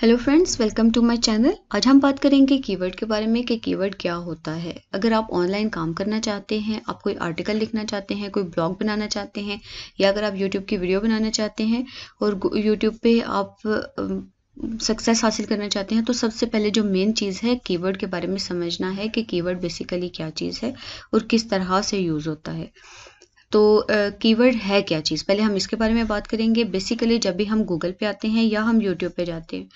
hello friends welcome to my channel आज हम बात करेंगे कीवर्ड के बारे में कि कीवर्ड क्या होता है अगर आप ऑनलाइन काम करना चाहते हैं आप कोई आर्टिकल लिखना चाहते हैं कोई ब्लॉग बनाना चाहते हैं या अगर आप यूट्यूब की वीडियो बनाना चाहते हैं और यूट्यूब पे आप सक्सेस हासिल करना चाहते हैं तो सबसे पहले जो मेन चीज़ है कीवर्ड के बारे में समझना है कि कीवर्ड बेसिकली क्या चीज़ है और किस तरह से यूज़ होता है तो कीवर्ड है क्या चीज़ पहले हम इसके बारे में बात करेंगे बेसिकली जब भी हम गूगल पे आते हैं या हम यूट्यूब पे जाते हैं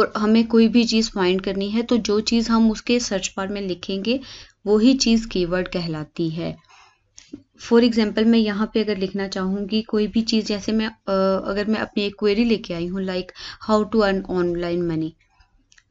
और हमें कोई भी चीज़ फाइंड करनी है तो जो चीज़ हम उसके सर्च बार में लिखेंगे वही चीज़ कीवर्ड कहलाती है फॉर एग्जाम्पल मैं यहाँ पे अगर लिखना चाहूँगी कोई भी चीज़ जैसे मैं अगर मैं अपनी एक क्वेरी लेके आई हूँ like how to earn online money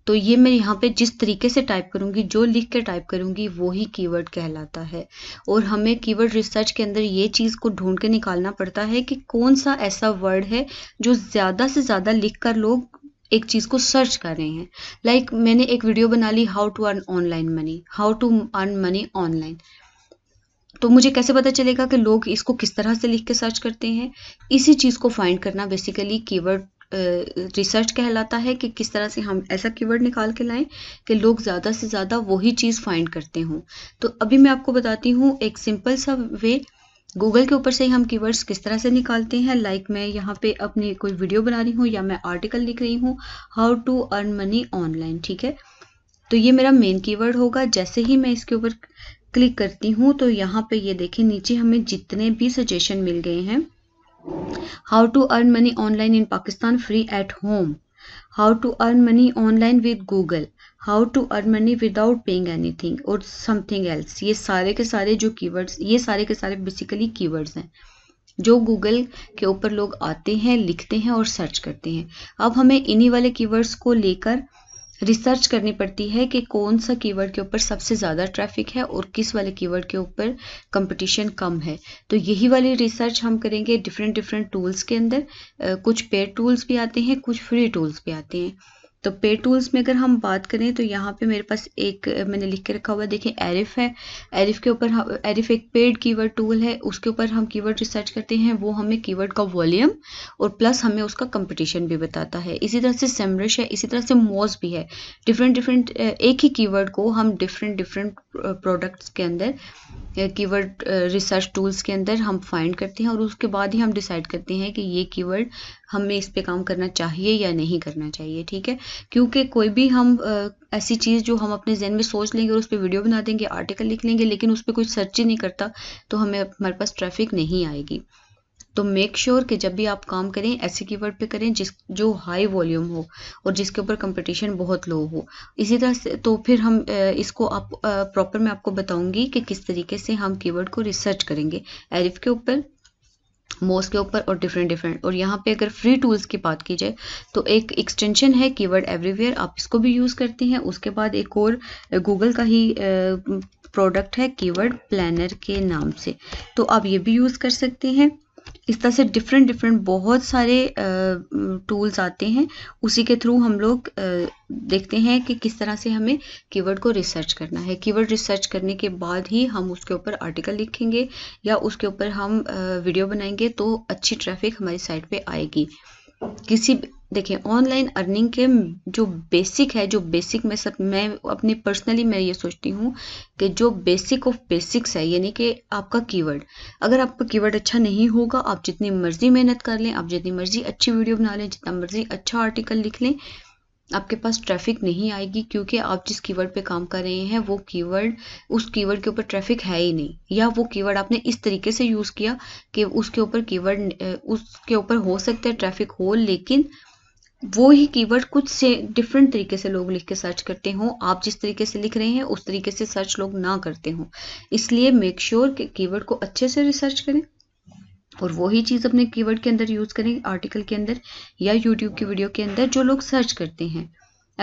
तो ये मैं यहाँ पे जिस तरीके से टाइप करूँगी जो लिख के टाइप करूँगी वो ही कीवर्ड कहलाता है और हमें कीवर्ड रिसर्च के अंदर ये चीज़ को ढूंढ के निकालना पड़ता है कि कौन सा ऐसा वर्ड है जो ज़्यादा से ज़्यादा लिख कर लोग एक चीज़ को सर्च कर रहे हैं लाइक like, मैंने एक वीडियो बना ली how to earn online money how to earn money online तो मुझे कैसे पता चलेगा कि लोग इसको किस तरह से लिख के सर्च करते हैं इसी चीज़ को फाइंड करना बेसिकली कीवर्ड रिसर्च कहलाता है कि किस तरह से हम ऐसा कीवर्ड निकाल के लाएं कि लोग ज़्यादा से ज़्यादा वही चीज़ फाइंड करते हों तो अभी मैं आपको बताती हूँ एक सिंपल सा वे गूगल के ऊपर से ही हम कीवर्ड्स किस तरह से निकालते हैं लाइक like मैं यहाँ पे अपनी कोई वीडियो बना रही हूँ या मैं आर्टिकल लिख रही हूँ how to earn money online ठीक है तो ये मेरा मेन कीवर्ड होगा जैसे ही मैं इसके ऊपर क्लिक करती हूँ तो यहाँ पे ये देखें नीचे हमें जितने भी सजेशन मिल गए हैं how to earn money online in Pakistan free at home how to earn money online with Google how to earn money without paying anything और समथिंग एल्स ये सारे के सारे जो कीवर्ड्स ये सारे के सारे बेसिकली कीवर्ड्स हैं जो गूगल के ऊपर लोग आते हैं लिखते हैं और सर्च करते हैं अब हमें इन्हीं वाले कीवर्ड्स को लेकर रिसर्च करनी पड़ती है कि कौन सा कीवर्ड के ऊपर सबसे ज़्यादा ट्रैफिक है और किस वाले कीवर्ड के ऊपर कंपटीशन कम है तो यही वाली रिसर्च हम करेंगे डिफरेंट डिफरेंट टूल्स के अंदर कुछ पेड टूल्स भी आते हैं कुछ फ्री टूल्स भी आते हैं तो पे टूल्स में अगर हम बात करें तो यहाँ पे मेरे पास एक मैंने लिख के रखा हुआ है देखिए एरिफ है एरिफ के ऊपर हम एरिफ एक पेड कीवर्ड टूल है उसके ऊपर हम कीवर्ड रिसर्च करते हैं वो हमें कीवर्ड का वॉल्यूम और प्लस हमें उसका कंपटीशन भी बताता है इसी तरह से सेमरिश है इसी तरह से मोज भी है डिफरेंट डिफरेंट एक ही कीवर्ड को हम डिफरेंट डिफरेंट प्रोडक्ट्स के अंदर कीवर्ड रिसर्च टूल्स के अंदर हम फाइंड करते हैं और उसके बाद ही हम डिसाइड करते हैं कि ये कीवर्ड हमें इस पे काम करना चाहिए या नहीं करना चाहिए ठीक है क्योंकि कोई भी हम ऐसी चीज़ जो हम अपने जहन में सोच लेंगे और उस पर वीडियो बना देंगे आर्टिकल लिख लेंगे लेकिन उस पर कोई सर्च ही नहीं करता तो हमें हमारे पास ट्रैफिक नहीं आएगी तो मेक श्योर sure कि जब भी आप काम करें ऐसे कीवर्ड पे करें जिस जो हाई वॉल्यूम हो और जिसके ऊपर कंपटीशन बहुत लो हो इसी तरह से तो फिर हम इसको आप प्रॉपर मैं आपको बताऊंगी कि किस तरीके से हम कीवर्ड को रिसर्च करेंगे एरिफ के ऊपर मोस के ऊपर और डिफरेंट डिफरेंट और यहाँ पे अगर फ्री टूल्स की बात की जाए तो एक एक्सटेंशन है कीवर्ड एवरीवेयर आप इसको भी यूज़ करते हैं उसके बाद एक और गूगल का ही प्रोडक्ट है कीवर्ड प्लानर के नाम से तो आप ये भी यूज़ कर सकते हैं इस तरह से डिफरेंट डिफरेंट बहुत सारे टूल्स आते हैं उसी के थ्रू हम लोग देखते हैं कि किस तरह से हमें कीवर्ड को रिसर्च करना है कीवर्ड रिसर्च करने के बाद ही हम उसके ऊपर आर्टिकल लिखेंगे या उसके ऊपर हम वीडियो बनाएंगे तो अच्छी ट्रैफिक हमारी साइट पे आएगी किसी देखें ऑनलाइन अर्निंग के जो बेसिक है जो बेसिक में सब मैं अपनी पर्सनली मैं ये सोचती हूँ कि जो बेसिक ऑफ बेसिक्स है यानी कि आपका कीवर्ड अगर आपका कीवर्ड अच्छा नहीं होगा आप जितनी मर्जी मेहनत कर लें आप जितनी मर्जी अच्छी वीडियो बना लें जितना मर्जी अच्छा आर्टिकल लिख लें आपके पास ट्रैफिक नहीं आएगी क्योंकि आप जिस कीवर्ड पे काम कर रहे हैं वो कीवर्ड उस कीवर्ड के ऊपर ट्रैफिक है ही नहीं या वो कीवर्ड आपने इस तरीके से यूज़ किया कि उसके ऊपर कीवर्ड उसके ऊपर हो सकता है ट्रैफिक हो लेकिन वो ही कीवर्ड कुछ से डिफरेंट तरीके से लोग लिख के सर्च करते हों आप जिस तरीके से लिख रहे हैं उस तरीके से सर्च लोग ना करते हों इसलिए मेक श्योर के कि कीवर्ड को अच्छे से रिसर्च करें और वही चीज़ अपने कीवर्ड के अंदर यूज़ करें आर्टिकल के अंदर या यूट्यूब की वीडियो के अंदर जो लोग सर्च करते हैं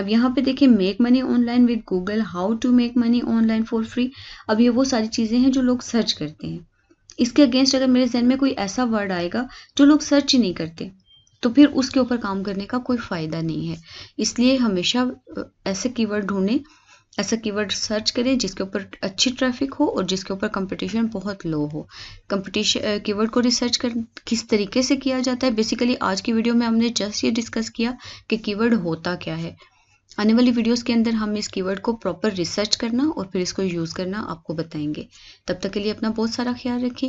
अब यहाँ पे देखिए make money online with Google how to make money online for free अब ये वो सारी चीज़ें हैं जो लोग सर्च करते हैं इसके अगेंस्ट अगर मेरे जहन में कोई ऐसा वर्ड आएगा जो लोग सर्च ही नहीं करते तो फिर उसके ऊपर काम करने का कोई फ़ायदा नहीं है इसलिए हमेशा ऐसे कीवर्ड ढूंढें ऐसा कीवर्ड सर्च करें जिसके ऊपर अच्छी ट्रैफिक हो और जिसके ऊपर कंपटीशन बहुत लो हो कंपटीशन कीवर्ड को रिसर्च कर किस तरीके से किया जाता है बेसिकली आज की वीडियो में हमने जस्ट ये डिस्कस किया कि कीवर्ड होता क्या है आने वाली वीडियोस के अंदर हम इस कीवर्ड को प्रॉपर रिसर्च करना और फिर इसको यूज़ करना आपको बताएंगे तब तक के लिए अपना बहुत सारा ख्याल रखें